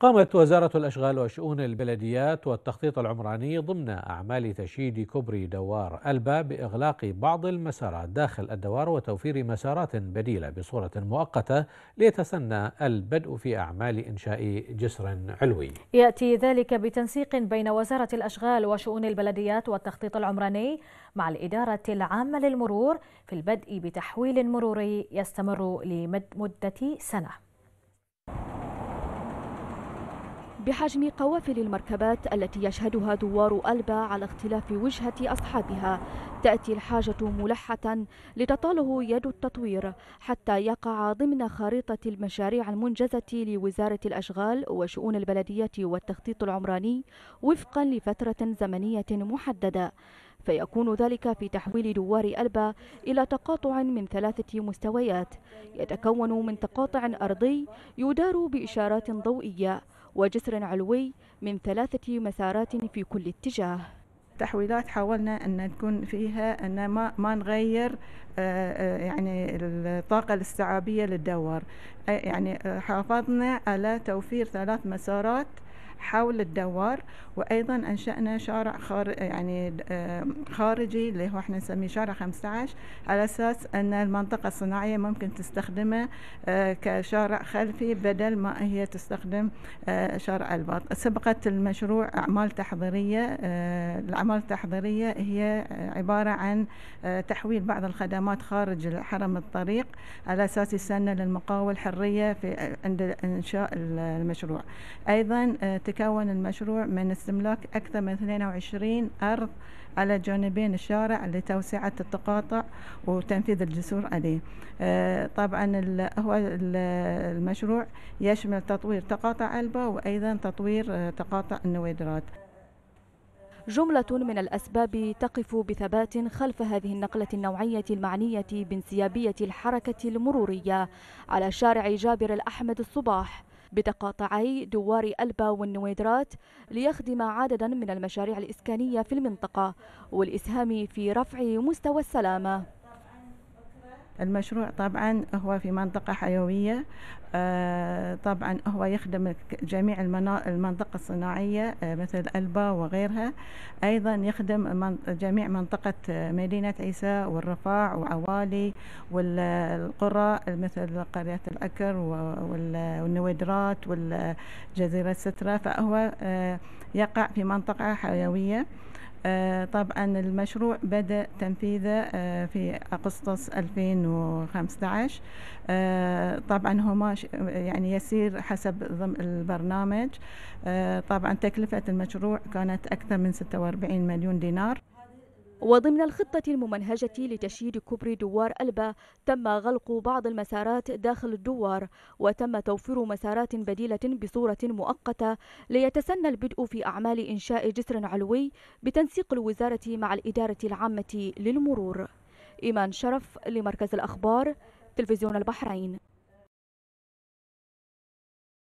قامت وزارة الأشغال وشؤون البلديات والتخطيط العمراني ضمن أعمال تشييد كوبري دوار ألبا بإغلاق بعض المسارات داخل الدوار وتوفير مسارات بديلة بصورة مؤقتة ليتسنى البدء في أعمال إنشاء جسر علوي يأتي ذلك بتنسيق بين وزارة الأشغال وشؤون البلديات والتخطيط العمراني مع الإدارة العامة للمرور في البدء بتحويل مروري يستمر لمدة سنة بحجم قوافل المركبات التي يشهدها دوار ألبا على اختلاف وجهة أصحابها تأتي الحاجة ملحة لتطاله يد التطوير حتى يقع ضمن خريطة المشاريع المنجزة لوزارة الأشغال وشؤون البلدية والتخطيط العمراني وفقا لفترة زمنية محددة فيكون ذلك في تحويل دوار ألبا إلى تقاطع من ثلاثة مستويات يتكون من تقاطع أرضي يدار بإشارات ضوئية وجسر علوي من ثلاثة مسارات في كل اتجاه التحويلات حاولنا ان تكون فيها ان ما ما نغير آه، آه، يعني الطاقه الاستيعابيه للدوار آه، يعني حافظنا على توفير ثلاث مسارات حول الدوار وايضا انشانا شارع خار يعني آه، خارجي اللي هو احنا نسميه شارع 15 على اساس ان المنطقه الصناعيه ممكن تستخدمه آه، كشارع خلفي بدل ما هي تستخدم آه، شارع الباط سبقت المشروع اعمال تحضيريه الاعمال التحضيريه هي عباره عن تحويل بعض الخدمات خارج حرم الطريق على اساس يسنى للمقاول حريه في عند انشاء المشروع ايضا يتكون المشروع من استملاك أكثر من 22 أرض على جانبين الشارع لتوسعة التقاطع وتنفيذ الجسور عليه آه، طبعا هو المشروع يشمل تطوير تقاطع ألبا وأيضا تطوير آه، تقاطع النويدرات جملة من الأسباب تقف بثبات خلف هذه النقلة النوعية المعنية بانسيابية الحركة المرورية على شارع جابر الأحمد الصباح بتقاطعي دوار ألبا والنويدرات ليخدم عددا من المشاريع الإسكانية في المنطقة والإسهام في رفع مستوى السلامة المشروع طبعا هو في منطقة حيوية آه، طبعا هو يخدم جميع المنطقة الصناعية آه، مثل ألبا وغيرها أيضا يخدم جميع منطقة آه، مدينة عيسى والرفاع وعوالي والقرى مثل قرية الأكر والنويدرات والجزيرة سترة فهو يقع في منطقة حيوية آه، طبعا المشروع بدأ تنفيذه آه، في أغسطس 2015 آه، طبعا هو يعني يسير حسب البرنامج طبعا تكلفة المشروع كانت أكثر من 46 مليون دينار وضمن الخطة الممنهجة لتشييد كوبري دوار ألبا تم غلق بعض المسارات داخل الدوار وتم توفير مسارات بديلة بصورة مؤقتة ليتسنى البدء في أعمال إنشاء جسر علوي بتنسيق الوزارة مع الإدارة العامة للمرور إيمان شرف لمركز الأخبار تلفزيون البحرين